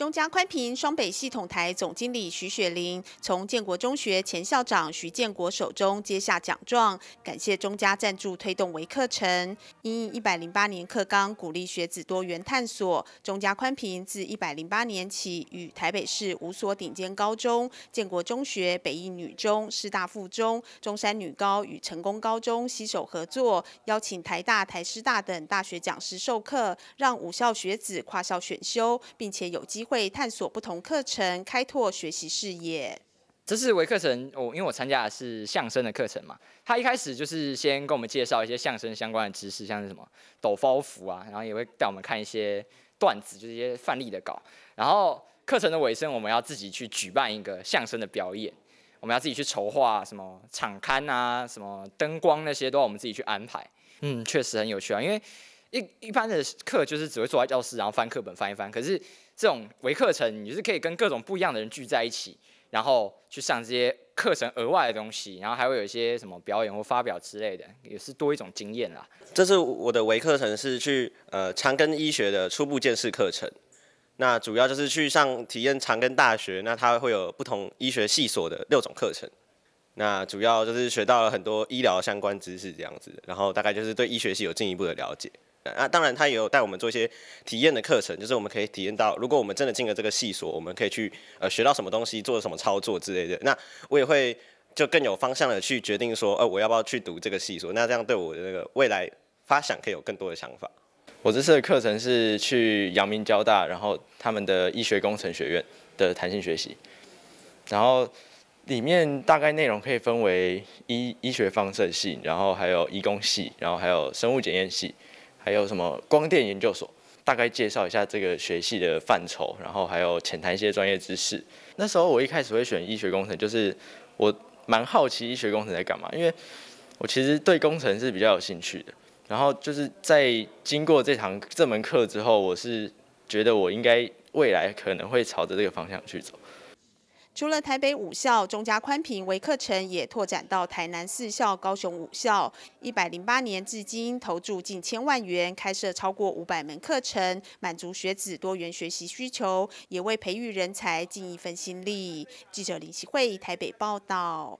中加宽频双北系统台总经理徐雪玲从建国中学前校长徐建国手中接下奖状，感谢中加赞助推动微课程。因一百零八年课纲鼓励学子多元探索，中加宽频自一百零八年起与台北市五所顶尖高中——建国中学、北一女中、师大附中、中山女高与成功高中携手合作，邀请台大、台师大等大学讲师授课，让五校学子跨校选修，并且有机。会探索不同课程，开拓学习视野。这是微课程，我因为我参加的是相声的课程嘛。他一开始就是先跟我们介绍一些相声相关的知识，像是什么抖包袱啊，然后也会带我们看一些段子，就是一些范例的稿。然后课程的尾声，我们要自己去举办一个相声的表演，我们要自己去筹划什么场刊啊，什么灯光那些，都要我们自己去安排。嗯，确实很有趣啊，因为。一一般的课就是只会坐在教室，然后翻课本翻一翻。可是这种微课程，你是可以跟各种不一样的人聚在一起，然后去上这些课程额外的东西，然后还会有一些什么表演或发表之类的，也是多一种经验啦。这是我的微课程，是去呃长庚医学的初步见识课程。那主要就是去上体验长庚大学，那它会有不同医学系所的六种课程。那主要就是学到了很多医疗相关知识这样子，然后大概就是对医学系有进一步的了解。那当然，他也有带我们做一些体验的课程，就是我们可以体验到，如果我们真的进了这个系所，我们可以去呃学到什么东西，做什么操作之类的。那我也会就更有方向的去决定说，呃，我要不要去读这个系所？那这样对我的那个未来发想可以有更多的想法。我这次的课程是去阳明交大，然后他们的医学工程学院的弹性学习，然后里面大概内容可以分为医医学放射系，然后还有医工系，然后还有生物检验系。还有什么光电研究所？大概介绍一下这个学系的范畴，然后还有浅谈一些专业知识。那时候我一开始会选医学工程，就是我蛮好奇医学工程在干嘛，因为我其实对工程是比较有兴趣的。然后就是在经过这堂这门课之后，我是觉得我应该未来可能会朝着这个方向去走。除了台北五校，中加宽平、维课程也拓展到台南四校、高雄五校。一百零八年至今，投注近千万元，开设超过五百门课程，满足学子多元学习需求，也为培育人才尽一份心力。记者林希惠台北报道。